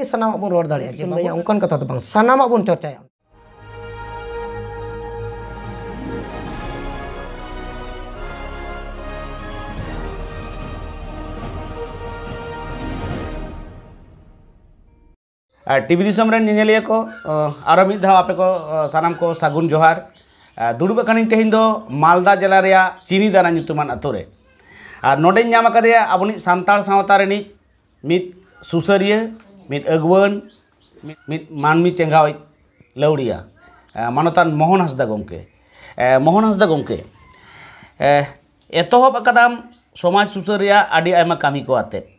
ᱜᱮ ᱥᱟᱱᱟᱢᱟᱜ ᱵᱚᱱ ᱨᱚᱲ ᱫᱟᱲᱮᱭᱟᱜᱼᱟ ᱡᱮ ᱵᱟᱝ ᱚᱱᱠᱟᱱ ᱠᱟᱛᱷᱟ ᱫᱚ ᱵᱟᱝ ᱥᱟᱱᱟᱢᱟᱜ ᱵᱚᱱ ᱪᱚᱨᱪᱟᱭᱟ टीवी दिसम रेन नेनेलिया को आरो मिद धाव आपे को सानाम को सागुन जोहार दुड़ुब कणी तेहन दो मालदा जिला रेया चीनी दाना ᱧᱩᱛᱩᱢᱟᱱ ᱟᱛᱳ ᱨᱮ ᱟᱨ ᱱᱚᱰᱮᱧ ᱧᱟᱢ ᱟᱠᱟᱫᱮᱭᱟ ᱟᱵᱚᱱᱤᱡ ᱥᱟᱱᱛᱟᱲ ᱥᱟᱶᱛᱟ ᱨᱮᱱᱤᱡ ᱢᱤᱫ ᱥᱩᱥᱟᱹᱨᱤᱭᱟᱹ ᱢᱤᱫ ᱟᱹᱜᱩᱣᱟᱹᱱ ᱢᱤᱫ ᱢᱟᱹᱱᱢᱤ ᱪᱮᱸᱜᱷᱟᱣᱤᱡ ᱞᱟᱹᱣᱲᱤᱭᱟ ᱢᱟᱱᱚᱛᱟᱱ ᱢᱳᱦᱚᱱ ᱦᱟᱸᱥᱫᱟ ᱜᱚᱢᱠᱮ ᱢᱳᱦᱚᱱ ᱦᱟᱸᱥᱫᱟ ᱜᱚᱢᱠᱮ ᱮᱛᱚᱦᱚᱵ ᱟᱠᱟᱫᱟᱢ ᱥᱚᱢᱟᱡᱽ ᱥᱩᱥᱟᱹᱨ ᱨᱮᱭᱟᱜ ᱟᱹᱰᱤ ᱟᱭᱢᱟ ᱠᱟᱹᱢᱤ ᱠᱚ ᱟᱛᱮᱫ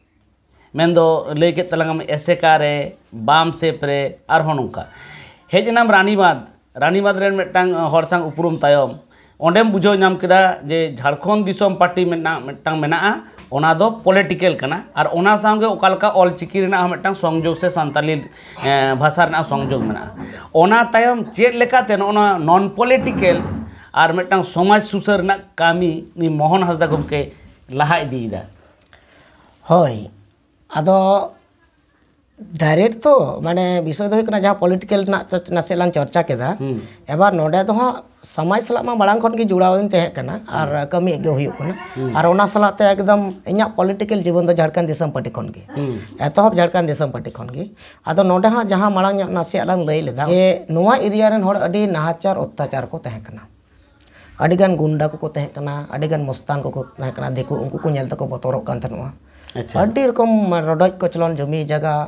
ᱢᱮᱱᱫᱚ ᱞᱟᱹᱭ ᱠᱮᱫ ᱛᱟᱞᱟᱝᱟᱢ ᱮᱥᱮᱠᱟ ᱨᱮ ᱵᱟᱢ ᱥᱮᱯ ᱨᱮ ᱟᱨᱦᱚᱸ ᱱᱚᱝᱠᱟ ᱦᱮᱡ ᱮᱱᱟᱢ ᱨᱟᱱᱤᱵᱟᱸᱫᱽ ᱨᱟᱱᱤᱵᱟᱸᱫᱽ ᱨᱮᱱ ᱢᱤᱫᱴᱟᱝ ᱦᱚᱲ ᱥᱟᱶ ᱩᱯᱨᱩᱢ ᱛᱟᱭᱚᱢ ᱚᱸᱰᱮᱢ ᱵᱩᱡᱷᱟᱹᱣ ᱧᱟᱢ ᱠᱮᱫᱟ ᱡᱮ ᱡᱷᱟᱲᱠᱷᱚᱸᱰ ᱫᱤᱥᱚᱢ ᱯᱟᱨᱴᱤ ᱢᱮᱱᱟᱜ ᱢᱤᱫᱴᱟᱝ ᱢᱮᱱᱟᱜᱼᱟ पलिटिकल और संगे अलचिकी संजोग से सानी भाषा संजोग मेम चेकते नन पलिटिकल और मिटा समाज सूसर कमी मोहन हंसदा गमके लहा इदीदा हाँ डायरेक्ट तो माने विषय तो पलिटिकल नाशेला चर्चा के हम्म। एबार नोडे तो हाँ समाज सलाख की जुड़ावन और कमी आगे सलाते एकदम इन पॉलिटिकल जीवन तो झारखंड पार्टी खनि एतहब झारखंड पार्टी खनि अब ना हाँ जहाँ माड़ नाशे लई लेदा ये एरिया अभी अत्याचार को अड़गान गुंडा को मोस्तान को दिको उनको बतरकान रकम रडज को जमी जगह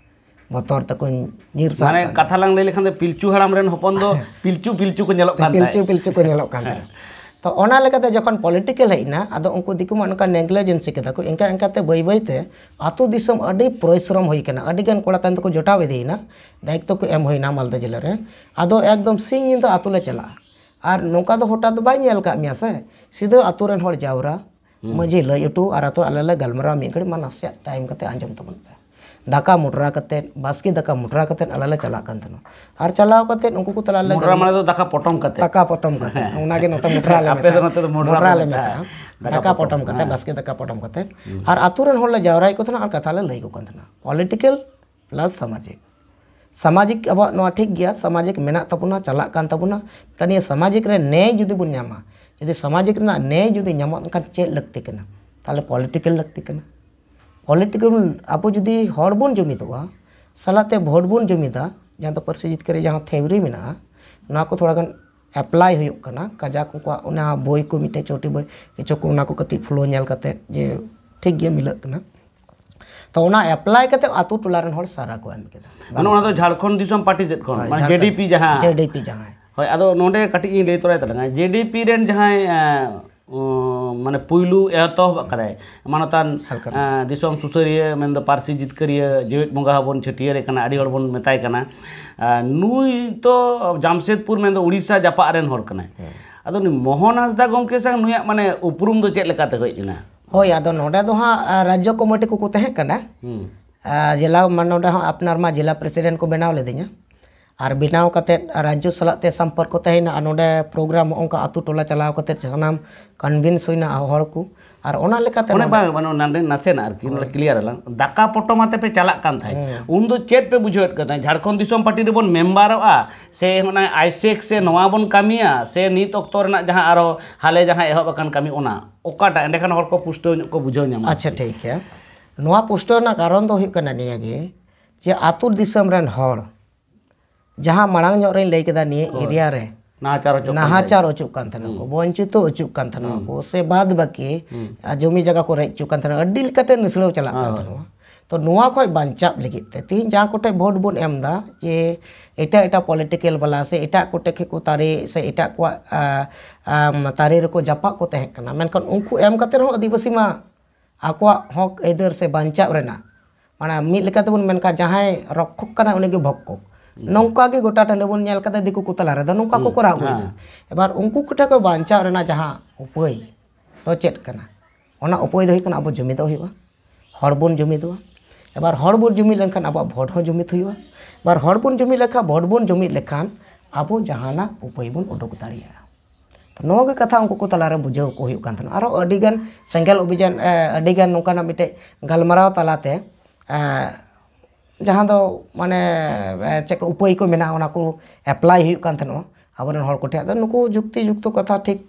ᱵᱚᱛᱚᱨ ᱛᱟᱠᱚ ᱧᱤᱨ ᱥᱟᱦᱟ ᱢᱟᱱᱮ ᱠᱟᱛᱷᱟ ᱞᱟᱝ ᱞᱟᱹᱭ ᱞᱮᱠᱷᱟᱱ ᱫᱚ ᱯᱤᱞᱪᱩ ᱦᱟᱲᱟᱢ ᱨᱮᱱ ᱦᱚᱯᱚᱱ ᱫᱚ ᱯᱤᱞᱪᱩ ᱯᱤᱞᱪᱩ ᱠᱚ ᱧᱮᱞᱚᱜ ᱠᱟᱱ ᱛᱟᱦᱮᱸ ᱯᱤᱞᱪᱩ ᱯᱤᱞᱪᱩ ᱠᱚ ᱧᱮᱞᱚᱜ ᱠᱟᱱ ᱛᱟᱦᱮᱸ ᱛᱚ ᱚᱱᱟ ᱞᱮᱠᱟᱛᱮ ᱡᱚᱠᱷᱚᱱ ᱯᱚᱞᱤᱴᱤᱠᱮᱞ ᱦᱮᱡ ᱮᱱᱟ ᱟᱫᱚ ᱩᱱᱠᱩ ᱫᱤᱠᱩ ᱢᱟ ᱱᱚᱝᱠᱟ ᱱᱮᱜᱽᱞᱮᱡᱮᱱᱥᱤ ᱠᱮᱫᱟ ᱠᱚ ᱮᱱᱠᱟ ᱮᱱᱠᱟᱛᱮ ᱵᱟᱹᱭ ᱵᱟᱹᱭᱛᱮ ᱟᱛᱳ ᱫᱤᱥᱚᱢ ᱟᱹᱰᱤ ᱯᱚᱨᱤᱥᱨᱚᱢ ᱦᱩᱭ ᱠᱟᱱᱟ ᱟᱹᱰᱤ ᱜᱟᱱ ᱠᱚᱲᱟ ᱛᱟᱭᱚᱢ ᱛᱮᱠᱚ ᱡᱚᱴᱟᱣ ᱤᱫᱤᱭᱮᱱᱟ ᱫᱟᱭᱤᱛᱛᱚ ᱠᱚ ᱮᱢ ᱦᱩᱭᱱᱟ ᱢᱟᱞᱫᱟ ᱡᱮᱞᱟ ᱨᱮ ᱟᱫᱚ ᱮᱠᱫᱚᱢ ᱥᱤᱧ ᱧᱤᱫᱟᱹ ᱟᱛᱳ ᱞᱮ ᱪᱟᱞᱟᱜᱼᱟ ᱟᱨ ᱱᱚᱝᱠᱟ ᱫᱚ ᱦᱚᱴᱟᱛ ᱫᱚ ᱵᱟᱭ ᱧᱮᱞ ᱠᱟᱜ ᱢᱮᱭᱟ ᱥᱮ ᱥᱤᱫᱷᱟᱹ ᱟᱛᱳ ᱨᱮᱱ ᱦᱚᱲ ᱡᱟᱣᱨᱟ ᱢᱟᱹᱡᱷᱤ ᱞᱟᱹᱭ ᱚᱴᱚ ᱟᱨ ᱟᱛᱳ ᱟᱞᱮ ᱞᱮ ᱜᱟᱞᱢᱟᱨᱟᱣᱟ ᱢᱤᱫ ᱜᱷᱟᱹᱲᱤᱡ ᱢᱟ ᱱᱟᱥᱮᱭᱟᱜ ᱴᱟᱭᱤᱢ ᱠᱟᱛᱮ ᱟᱸᱡᱚᱢ ᱛᱟᱵᱚᱱ ᱯᱮ दाका मुटरा कर बासक दाका मुटरा कर अलाले चलाकते चलाव दाका पटम कर दाका पटम मुटरा दाका पटम कर बासक दाका पटम कर अतुरन जावरा को कथाले लई पॉलिटिकल प्लस सामाजिक सामाजिक अब ठीक गया सामाजिक मेना चलाना ये सामाजिक न्याय जुदी बनामा जुदी सामाजिक न्याय जुदी चे लगती पॉलिटिकल लगती पॉलिटिकल आप जुदी हड़बन जमीदा तो सालाते भोट बन जमीदा जहाँ तो पार्सी जितकर थेवरी मेरा ना को थोड़ा एप्लाई होना कजा को हाँ बी को मिट्टे चोटी बी किचुना को फ्लो नल जे ठीक है मिलेगना तो एप्लाई करते अतु टोला सारा को तो Jharkhand party JDP JDP JDP ᱢᱟᱱᱮ ᱯᱩᱭᱞᱩ ᱮᱛᱚᱦᱚᱵ ᱟᱠᱟᱫᱟᱭ ᱢᱟᱱᱚᱛᱟᱱ ᱫᱤᱥᱚᱢ ᱥᱩᱥᱟᱹᱨᱤᱭᱟᱹ ᱢᱮᱱᱫᱚ ᱯᱟᱹᱨᱥᱤ ᱡᱤᱛᱠᱟᱹᱨᱤᱭᱟᱹ ᱡᱮᱣᱮᱫ ᱵᱚᱸᱜᱟ ᱦᱚᱸᱵᱚᱱ ᱪᱷᱟᱹᱴᱭᱟᱹᱨᱮ ᱠᱟᱱᱟ ᱟᱹᱰᱤ ᱦᱚᱲ ᱵᱚᱱ ᱢᱮᱛᱟᱭ ᱠᱟᱱᱟ ᱱᱩᱭ ᱫᱚ ᱡᱟᱢᱥᱮᱫᱯᱩᱨ ᱢᱮᱱᱫᱚ ᱩᱲᱤᱥᱥᱟ ᱡᱟᱯᱟᱜ ᱨᱮᱱ ᱦᱚᱲ ᱠᱟᱱᱟᱭ ᱟᱫᱚ ᱱᱩᱭ ᱢᱳᱦᱚᱱ ᱦᱟᱸᱥᱫᱟ ᱜᱚᱢᱠᱮ ᱥᱟᱝ ᱱᱩᱭᱟᱜ ᱢᱟᱱᱮ ᱩᱯᱨᱩᱢ ᱫᱚ ᱪᱮᱫ ᱞᱮᱠᱟᱛᱮ ᱦᱮᱡ ᱞᱮᱱᱟ ᱦᱳᱭ ᱟᱫᱚ ᱱᱚᱰᱮ ᱫᱚ ᱦᱟᱸᱜ ᱨᱟᱡᱽᱡᱚ ᱠᱚᱢᱤᱴᱤ ᱠᱚᱠᱚ ᱛᱟᱦᱮᱸ ᱠᱟᱱᱟ ᱡᱮᱞᱟ ᱱᱚᱰᱮ ᱦᱚᱸ ᱟᱯᱱᱟᱨ ᱢᱟ ᱡᱮᱞᱟ ᱯᱨᱮᱥᱤᱰᱮᱱᱴ ᱠᱚ ᱵᱮᱱᱟᱣ ᱞᱤᱫᱤᱧᱟ ar binau katet raju salat te sampar ko tehina anode program onka atu tola chalao katet sanam convince hoina hor ku ar ona lekate one bang mano nande nase na ar ki nola clear ala daka poto mate pe chalak kan thai hmm. un do chet pe bujhet kan thai jharkhand disom party re bon member a se mane isx se nowa bon kamia se nit oktor na jaha aro hale jaha ehob akan kami ona oka ta endekan hor ko pushto ko bujho nyam acha theek ya nowa pushto na karon do hoy kana niya ge atur disom ran hor जहाँ मांग लैदा निये area नहाचार अचुकना को को से बाद बाकी जमी जगह को रेजुकना अडी नसड़ चलना तो नुआ खोज बांचा लगे तीन जहाँ कोटे भोट बन एम जे एट एट पॉलिटिकल वाला से एट कोटे को तारी से एट को तारी रेक जापा को मनखान उनको एम करते आदिवासी मा आकदर से बांचा माना मिलकर तब मनका जहाँ उन्हें उनके भक्षक ᱱᱚᱝᱠᱟ ᱜᱮ ᱜᱚᱴᱟ ᱴᱟᱺᱰᱤ ᱵᱚᱱ ᱧᱮᱞ ᱠᱟᱫᱟ ᱫᱤᱠᱩ ᱠᱚ ᱛᱟᱞᱟ ᱨᱮᱫᱚ ᱱᱚᱝᱠᱟ ᱠᱚ ᱠᱚᱨᱟᱣ ᱟᱹᱜᱩᱭᱮᱫᱟ ᱮᱵᱟᱨ ᱩᱱᱠᱩ ᱠᱚᱴᱷᱮᱱ ᱠᱷᱚᱱ ᱵᱟᱧᱪᱟᱣ ᱨᱮᱱᱟᱜ ᱡᱟᱦᱟᱸ ᱩᱯᱟᱹᱭ ᱫᱚ ᱪᱮᱫ ᱠᱟᱱᱟ ᱚᱱᱟ ᱩᱯᱟᱹᱭ ᱫᱚ ᱦᱩᱭᱩᱜ ᱠᱟᱱᱟ ᱟᱵᱚ ᱡᱩᱢᱤᱫᱚᱜ ᱦᱩᱭᱩᱜᱼᱟ ᱦᱚᱲ ᱵᱚᱱ ᱡᱩᱢᱤᱫᱚᱜᱼᱟ ᱮᱵᱟᱨ ᱦᱚᱲ ᱵᱚᱱ ᱡᱩᱢᱤᱫ ᱞᱮᱱᱠᱷᱟᱱ ᱟᱵᱚᱣᱟᱜ ᱵᱷᱳᱴ ᱦᱚᱸ ᱡᱩᱢᱤᱫ ᱦᱩᱭᱩᱜᱼᱟ ᱮᱵᱟᱨ ᱦᱚᱲ ᱵᱚᱱ ᱡᱩᱢᱤᱫ ᱞᱮᱠᱷᱟᱱ ᱵᱷᱳᱴ ᱵᱚᱱ ᱡᱩᱢᱤᱫ ᱞᱮᱠᱷᱟᱱ ᱟᱵᱚ ᱡᱟᱦᱟᱱᱟᱜ ᱩᱯᱟᱹᱭ ᱵᱚᱱ ᱩᱰᱩᱠ ᱫᱟᱲᱮᱭᱟᱜᱼᱟ ᱛᱚ ᱱᱚᱣᱟ ᱜᱮ ᱠᱟᱛᱷᱟ ᱩᱱᱠᱩ ᱠᱚ ᱛᱟᱞᱟᱨᱮ ᱵᱩᱡᱷᱟᱹᱣ ᱠᱚ ᱦᱩᱭᱩᱜ ᱠᱟᱱ ᱛᱟᱦᱮᱱᱟ ᱟᱨᱚ ᱟᱹᱰᱤᱜᱟᱱ ᱥᱮᱸᱜᱮᱞ ᱚᱵᱷᱤᱡᱟᱱ ᱟᱹᱰᱤᱜᱟᱱ ᱱᱚᱝᱠᱟᱱᱟᱜ ᱢᱤᱫᱴᱮᱡ ᱜᱟᱞᱢᱟᱨᱟᱣ ᱛᱟᱞᱟᱛᱮ जहाँ दो माने चेक उपाय को मिला होना को अप्लाई हुई कहाँ थे ना अब उन्हें हॉल कोटे आता नुको जुकते जुकतो कथा ठीक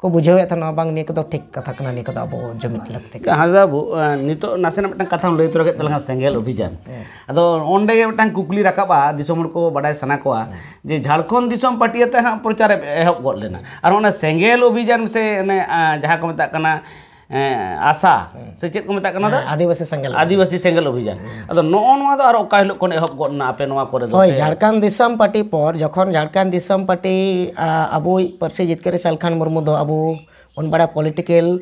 को बुझे हुए थे ना बांग नहीं कदा तो ठीक कथा करना नहीं कदा वो तो जमीन लगते का हाँ जब हाँ, नितो नशे ना बटन कथा उन्हें इतना के तलगा संगेल उपजन हाँ। अदो ओंडे के बटन कुकली रखा बा दिशों में को बड़ा सना को आ जे झारखंड दिशों पटिया तो हाँ प्रचार ऐसा कर लेना � आशा से चेक को आदिवासी सेंगल आदिवासी अभियान अब नौवा और हिलोग एह गापे पार्टी पर जो झारखंडम पार्टी अब पार्सी जितकर सालखान मुरमू अब उनबाड़ा पॉलिटिकल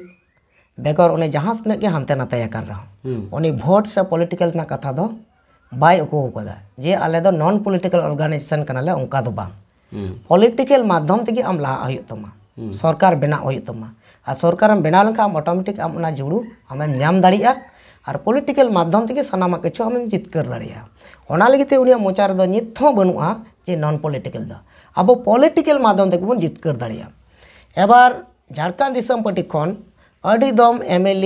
बेगर उन जहाँ तक के रहा भोट से पॉलिटिकल कथा तो बै जे अल non political organisation organisation political माध्यम तक लहा सरकार बना तमा और सरकार बनाव लेखा अटोमेटिक आम जुड़ू आम दर पोलिटिकल पलिटिकल माध्यम तक सामना कि जितकर जितकार दाते उन मोचार नित बनूआ जे नन पलिटिकल अब पलिटिकल माध्यम तक बन जितकर दाड़ा एबार झारखंड पार्टी खन दम एम एल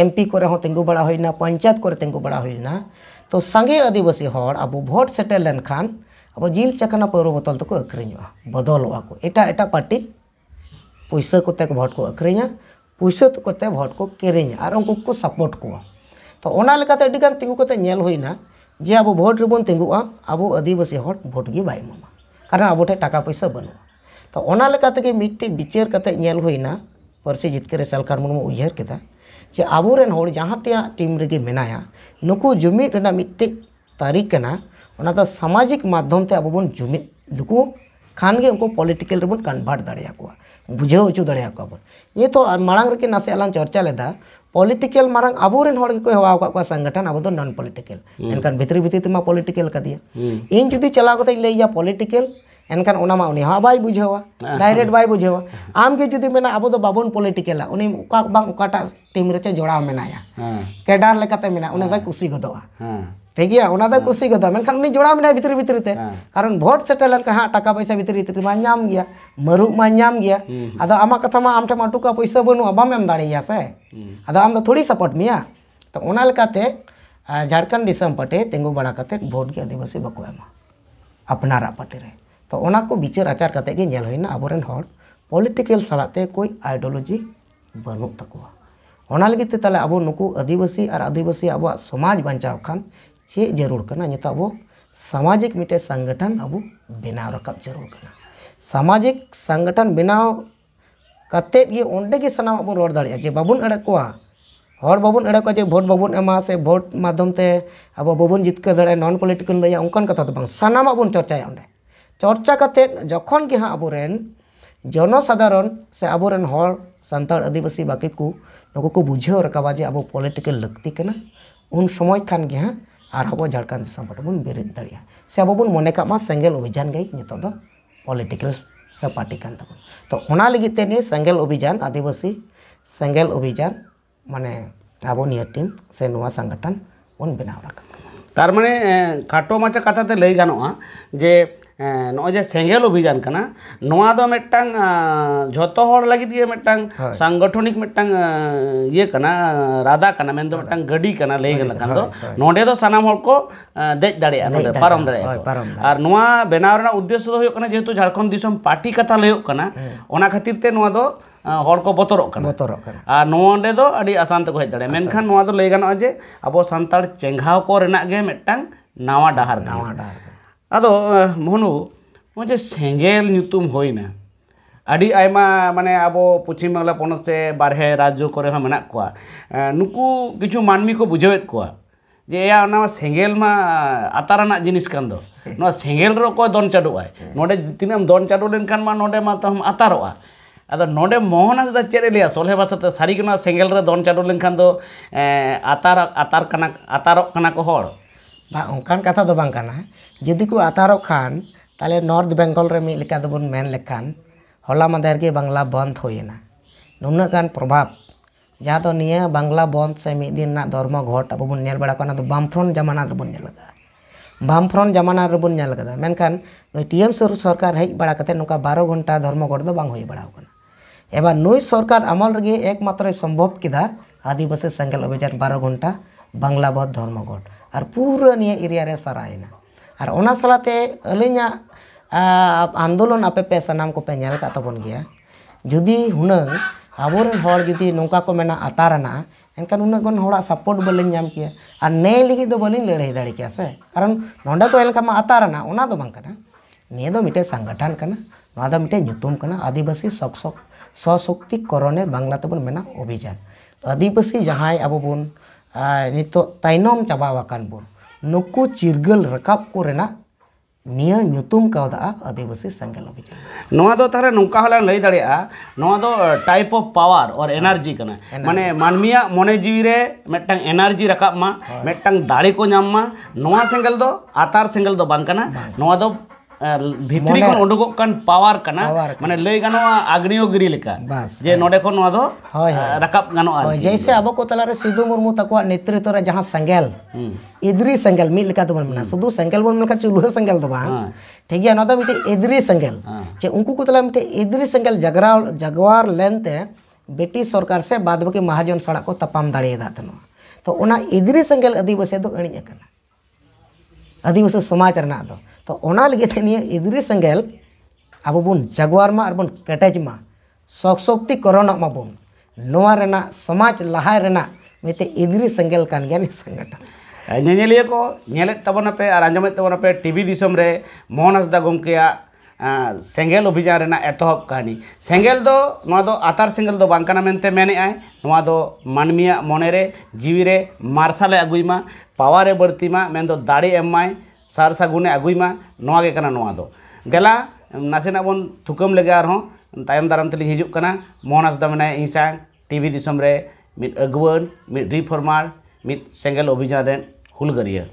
एम पी को तेगू बड़ा होना पंचायत को तेगू बड़ा होना तो संगे आदिवासी अब भोट लेन खान अब जिल चकना पौर बोतल तक अखरी बदलो को एट एट पार्टी पैसा कोते भोट को अक्रिया पैसा कोते भोट को कैरी और उनको को सपोर्ट तो तो को तो अनागान को कते होना जे अब भोट रेबन तिंगूआ अब आदिवासी भोट के बै मामा कारण अब टाका पैसा बनू तो अनाते तो विचार कते होना पार्सी जितकर सरकार मुर्मु उयर के जे अब जहाँते टीम रे मेना नुकू तारीख मिट्टे तारीखना सामाजिक माध्यम से अब जुमिद लुकू खान उनको पॉलिटिकल रेबन कन्भार्ट दाड़ा ᱵᱩᱡᱷᱟᱹᱣ ᱦᱚᱪᱚ ᱫᱟᱲᱮ ᱟᱠᱚᱣᱟ ᱵᱚᱱ ᱱᱤᱛᱚᱜ ᱢᱟᱲᱟᱝ ᱨᱮᱜᱮ ᱱᱟᱥᱮ ᱟᱞᱟᱝ पॉलिटिकल मारंग अब को हवा का संगठन अब नॉन पॉलिटिकल एनकान भितरी भितरी तेमा पॉलिटिकल इन जुदी चला लैया पॉलिटिकल एनकान ओनामा उनी डायरेक्ट बाय बुझावा आम के जुदी मेना अब बाबन पॉलिटिकला उनी टीम रे जोड़ाव मेनाया केडार लेकाते मेना उना दा कुसी गदवा ठीक है उन कुशी गई जोड़ा मेरा भितर भितर से हाँ। कारण भोट सेटेल हाँ टाका पैसा भितर भितर माम मरुगम अद आम कथा में आम टूका पैसा बनूआ बम दाड़ा से अद आम हम्म। तो तो थोड़ी सपोर्ट मे तो झारखंड पटे तेगु बड़ा भोट के आदिवासी बाको अपनारा पटे तो विचार आचार करल अब पॉलिटिकल सलाते कोई आइडियोलॉजी बनू तक अब नुक आदिवासी और आदिवासी अब समाज बचाव खान चे जरूर करना नित अब सामाजिक मिटे संगठन अब बनाव रखा जरूर करना सामाजिक संगठन बनाव कत सब ओंडे सना अब रोड दाड़े जे बाबून अड़े को हर बाबून अड़े को जे वोट एमा से भोट माध्यम से अब बाबून जितके दाड़े नॉन पलिटिकल लया उनकन कथा तो सामा बो बन चर्चाया चर्चा कत जखन के अब हाँ अबोरेन जनसाधारण से अब हर आदिवासी बाकी को नुक को बुझे रखा जे अब पॉलिटिकल लगती उन समय खान हाँ ᱟᱨ ᱟᱵᱚ ᱡᱷᱟᱲᱠᱷᱚᱸᱰ ᱫᱤᱥᱚᱢ ᱦᱚᱲ ᱵᱚᱱ ᱵᱮᱨᱮᱫ ᱫᱟᱲᱮᱭᱟᱜᱼᱟ ᱥᱮ ᱟᱵᱚ ᱵᱚᱱ ᱢᱚᱱᱮ ᱠᱟᱜ ᱢᱟ ᱥᱮᱸᱜᱮᱞ ᱚᱵᱷᱤᱡᱟᱱ ᱜᱮ ᱱᱤᱛᱚᱜ ᱫᱚ ᱯᱚᱞᱤᱴᱤᱠᱮᱞ ᱥᱮ ᱯᱟᱨᱴᱤ ᱠᱟᱱ ᱛᱟᱵᱚᱱ ᱛᱚ ᱚᱱᱟ ᱞᱟᱹᱜᱤᱫ ᱛᱮ ᱱᱤᱭᱟᱹ ᱥᱮᱸᱜᱮᱞ ᱚᱵᱷᱤᱡᱟᱱ ᱟᱹᱫᱤᱵᱟᱹᱥᱤ ᱥᱮᱸᱜᱮल अभियान माने अब टीम से संगठन बन बनाव रखा तार माने खाटो माचा कथाते लै गनोआ जे नजे सेगेल अभिजान करना तो मिट्टा जो हर लगे मिट्टा सांगठनिक मिट्टा ये हाँ। रादा करना मेन मिट्टा गाड़ी का लैगन नोड़े तो, हाँ, हाँ। तो सामान को दज दाड़े पारम दा बनाव उद्देश्य तो होना जेहतु झारखंड पार्टी कथा लयोगना खातिर ते तो, को बतर बतर आसानते हज दाड़े मेखान लैगन जे अब सानाड़ चेघा को मिट्टा नवा डर ᱟᱫᱚ ᱢᱚᱱᱩ ᱱᱚᱜᱼᱚᱭ ᱡᱮ ᱥᱮᱸᱜᱮᱞ ᱧᱩᱛᱩᱢ ᱦᱩᱭᱱᱟ ᱟᱹᱰᱤ ᱟᱭᱢᱟ ᱢᱟᱱᱮ ᱟᱵᱚ ᱯᱚᱪᱷᱤᱢ ᱵᱟᱝᱞᱟ ᱯᱚᱱᱚᱛ ᱥᱮ ᱵᱟᱨᱦᱮ ᱨᱟᱡᱽᱡᱚ ᱠᱚᱨᱮ ᱦᱚᱸ ᱢᱮᱱᱟᱜ ᱠᱚᱣᱟ ᱱᱩᱠᱩ ᱠᱤᱪᱷᱩ ᱢᱟᱹᱱᱢᱤ ᱠᱚ ᱵᱩᱡᱷᱟᱹᱣᱮᱫ ᱠᱚᱣᱟ ᱡᱮ ᱮᱭᱟ ᱚᱱᱟ ᱥᱮᱸᱜᱮᱞ ᱢᱟ ᱟᱛᱟᱨᱟᱱᱟᱜ ᱡᱤᱱᱤᱥ ᱠᱟᱱ ᱫᱚ ᱱᱚᱣᱟ ᱥᱮᱸᱜᱮᱞ ᱨᱮ ᱚᱠᱚᱭ ᱫᱚᱱ ᱪᱟᱰᱚᱜᱼᱟᱭ ᱱᱚᱰᱮ ᱛᱤᱱᱟᱹᱜ ᱮᱢ ᱫᱚᱱ ᱪᱟᱰᱚ ᱞᱮᱱᱠᱷᱟᱱ ᱢᱟ ᱱᱚᱰᱮ ᱢᱟ ᱛᱟᱢ ᱟᱛᱟᱨᱚᱜᱼᱟ ᱟᱫᱚ ᱱᱚᱰᱮ ᱢᱚᱦᱚᱱ ᱦᱟᱸᱥᱫᱟ ᱪᱮᱫ ᱮ ᱞᱟᱹᱭᱟ ᱥᱚᱞᱦᱮ ᱵᱷᱟᱥᱟᱛᱮ ᱥᱟᱹᱨᱤᱜᱮ ᱱᱚᱣᱟ ᱥᱮᱸᱜᱮᱞ ᱨᱮ ᱫᱚᱱ ᱪᱟᱰᱚ ᱞᱮᱱᱠᱷᱟᱱ ᱫᱚ ᱟᱛᱟᱨ ᱟᱛᱟᱨ ᱠᱟᱱᱟ ᱟᱛᱟᱨᱚᱜ ᱠᱟᱱᱟ ᱠᱚ ᱦᱚᱲ ᱵᱟ ᱚᱱᱠᱟᱱ ᱠᱟᱛᱷᱟ ᱫᱚ ᱵᱟᱝ ᱠᱟᱱᱟ ᱡᱩᱫᱤ ᱠᱚ ᱟᱛᱟᱨᱚᱜ ᱠᱷᱟᱱ ᱛᱟᱦᱚᱞᱮ ᱱᱚᱨᱛᱷ ᱵᱮᱝᱜᱚᱞ ᱨᱮ ᱢᱤᱫ ᱞᱮᱠᱟ ᱛᱮᱵᱚᱱ ᱢᱮᱱ ᱞᱮᱠᱷᱟᱱ ᱦᱚᱞᱟ ᱢᱟᱫᱷᱮᱨ ᱜᱮ ᱵᱟᱝᱞᱟ ᱵᱚᱱᱫᱷ ᱦᱩᱭᱮᱱᱟ ᱱᱩᱱᱟᱹᱜ ᱜᱟᱱ ᱯᱨᱚᱵᱷᱟᱵᱽ ᱡᱟᱦᱟᱸ ᱫᱚ ᱱᱤᱭᱟᱹ ᱵᱟᱝᱞᱟ ᱵᱚᱱᱫᱷ ᱥᱮ ᱢᱤᱫ ᱫᱤᱱ ᱨᱮᱱᱟᱜ ᱫᱷᱚᱨᱢᱚ ᱜᱷᱚᱴ ᱟᱵᱚ ᱵᱚᱱ ᱧᱮᱞ ᱵᱟᱲᱟ ᱠᱟᱱᱟ ᱚᱱᱟ ᱫᱚ ᱵᱟᱢᱯᱷᱨᱚᱱ ᱡᱟᱢᱟᱱᱟ ᱨᱮᱵᱚᱱ ᱧᱮᱞ ᱟᱠᱟᱫᱟ ᱵᱟᱢᱯᱷᱨᱚᱱ ᱡᱟᱢᱟᱱᱟ ᱨᱮᱵᱚᱱ ᱧᱮᱞ ᱟᱠᱟᱫᱟ ᱢᱮᱱᱠᱷᱟᱱ ᱱᱩᱭ ᱴᱤ ᱮᱢ ᱥᱚᱨᱠᱟর ᱦᱮᱡ ᱵᱟᱲᱟ ᱠᱟᱛᱮ ᱱᱚᱝᱠᱟ ᱵᱟᱨᱚ ᱜᱷᱚᱱᱴᱟ ᱫᱷᱚᱨᱢᱚ ᱜᱷᱚᱴ ᱫᱚ ᱵᱟᱝ ᱦᱩᱭ ᱵᱟᱲᱟᱣ ᱟᱠᱟᱱᱟ এবার নুই সরকার আমল রেগে একমাত্র সম্ভব কিদা আদিবাসী সাঙ্গেল অভিযান বারো ঘন্টা বাংলা বধ ধর্মঘট और पूरा निये एरिया साराएना और उना सलाते अलीना आंदोलन आपे पे सनाम को पेल काबन गया जुदी हुन आबोर जुदी नौका को मेना आतारना एनकान उना सपोर्ट बलिम के नये लगे तो बलि लड़े दाड़ी के से कारण ना को आतारना उना तो निये तो मिटे संगठन का ना तो मिटे आदिवासी सशक्तिकरण बांगला तब अभिजान आदिवासी जहाँ अब बन ᱱᱤᱛᱚᱜ ᱛᱟᱭᱱᱚᱢ ᱪᱟᱵᱟ ᱟᱠᱟᱱ ᱵᱚᱱ ᱱᱩᱠᱩ ᱪᱤᱨᱜᱟᱹᱞ ᱨᱟᱠᱟᱵ ᱠᱚ ᱨᱮᱱᱟᱜ निया नुतुम कवदा आदिवासी संगल अभियान नोवा दो तारे नुका हला लई दड़ेआ नोवा दो टाइप ऑफ पावर और एनर्जी कना माने मानमिया मने जीवी रे मेटंग एनर्जी रकाब मा मेटंग दाड़ी को ᱧᱟᱢ ᱢᱟ ᱱᱚᱣᱟ ᱥᱮᱸᱜᱮᱞ ᱫᱚ ᱟᱛᱟᱨ ᱥᱮᱸᱜᱮᱞ ᱫᱚ ᱵᱟᱝ ᱠᱟᱱᱟ ᱱᱚᱣᱟ ᱫᱚ भितरी को उडुगो कन पावर कना माने लई गनो अग्नियोगिरी लेका जे नोडे को नो रकप गनो आ जैसे अब को तला रे सिद्धू मुर्मू नेतृत्व रे जहां संगेल हम्म। इदरी संगेल मिल लेका तुम तो मना हम्म। सुदू संगेल बन मिलका चुलु संगेल तो बा ठीक है नदा मिटे इदरी संगेल हाँ। जे उनको को तला मिटे इदरी संगेल जगरा जगवार लेंथ ब्रिटिश सरकार से बाद बके महाजन सड़ा को तपाम दाड़े दा तनो तो उना इदरी संगेल आदिवासी तो दो अणिज आदिवासी समाज रना ᱛᱚ ᱚᱱᱟ ᱞᱟᱹᱜᱤᱫ ᱛᱮ ᱱᱤᱭᱟᱹ ᱤᱫᱨᱤ ᱥᱮᱸᱜᱮᱞ ᱟᱵᱚ ᱵᱚᱱ ᱡᱟᱜᱣᱟᱨ ᱢᱟ ᱟᱨ ᱵᱚᱱ ᱠᱮᱴᱮᱡ ᱢᱟ ᱥᱚᱠᱥᱚᱠᱛᱤ ᱠᱚᱨᱚᱱᱚᱜ ᱢᱟᱵᱚᱱ ᱱᱚᱣᱟ ᱨᱮᱱᱟᱜ ᱥᱚᱢᱟᱡᱽ ᱞᱟᱦᱟ ᱨᱮᱱᱟᱜ ᱢᱤᱫᱴᱮᱡ ᱤᱫᱨᱤ ᱥᱮᱸᱜᱮᱞ ᱠᱟᱱ ᱜᱮᱭᱟ ᱱᱤᱭᱟᱹ ᱥᱚᱝᱜᱚᱴᱷᱚᱱ ᱧᱮᱧᱮᱞᱤᱭᱟᱹ ᱠᱚ ᱧᱮᱞᱮᱫ ᱛᱟᱵᱚᱱᱟ ᱯᱮ ᱟᱨ ᱟᱸᱡᱚᱢᱮᱫ ᱛᱟᱵᱚᱱᱟ ᱯᱮ ᱴᱤᱵᱷᱤ ᱫᱤᱥᱚᱢ ᱨᱮ ᱢᱳᱦᱚᱱ ᱦᱟᱸᱥᱫᱟ ᱜᱚᱢᱠᱮᱭᱟᱜ ᱥᱮᱸᱜᱮᱞ ᱚᱵᱷᱤᱡᱟᱱ ᱨᱮᱱᱟᱜ ᱮᱛᱚᱦᱚᱵ ᱠᱟᱹᱦᱱᱤ ᱥᱮᱸᱜᱮᱞ ᱫᱚ ᱱᱚᱣᱟ ᱫᱚ ᱟᱛᱟᱨ ᱥᱮᱸᱜᱮᱞ ᱫᱚ ᱵᱟᱝ ᱠᱟᱱᱟ ᱢᱮᱱᱛᱮ ᱢᱮᱱᱮᱜᱼᱟᱭ ᱱᱚᱣᱟ ᱫᱚ ᱢᱟᱹᱱᱢᱤᱭᱟᱜ ᱢᱚᱱᱮᱨᱮ ᱡᱤᱣᱤᱨᱮ ᱢᱟᱨᱥᱟᱞᱮ ᱟᱹᱜᱩᱭ ᱢᱟ ᱯᱟᱣᱟᱨᱮ ᱵᱟᱹᱲᱛᱤ ᱢᱟ ᱢᱮᱱᱫᱚ ᱫᱟᱲᱮ ᱮᱢ ᱢᱟᱭ ᱥᱟᱨ ᱥᱟᱹᱜᱩᱱᱮ ᱟᱹᱜᱩᱭ ᱢᱟ ᱱᱚᱣᱟ ᱜᱮ ᱠᱟᱱᱟ ᱱᱚᱣᱟ ᱫᱚ ᱜᱮᱞᱟ ᱱᱟᱥᱮᱱᱟᱜ ᱵᱚᱱ ᱛᱷᱩᱠᱟᱹᱢ ᱞᱮᱜᱮ ᱟᱨᱦᱚᱸ ᱛᱟᱭᱚᱢ ᱫᱟᱨᱟᱢ ᱛᱮᱞᱤᱧ ᱦᱤᱡᱩᱜ ᱠᱟᱱᱟ ᱢᱳᱦᱚᱱ ᱦᱟᱸᱥᱫᱟ ᱢᱮᱱᱟᱭᱟ ᱤᱧ ᱥᱟᱶ ᱴᱤᱵᱷᱤ ᱫᱤᱥᱚᱢ ᱨᱮ ᱢᱤᱫ ᱟᱹᱜᱩᱣᱟᱹᱱ ᱢᱤᱫ ᱨᱤᱯᱷᱚᱨᱢᱟᱨ ᱢᱤᱫ ᱥᱮᱸᱜᱮᱞ ᱚᱵᱷᱤᱡᱟᱱ ᱨᱮᱱ ᱦᱩᱞᱜᱟᱹᱨᱤᱭᱟᱹ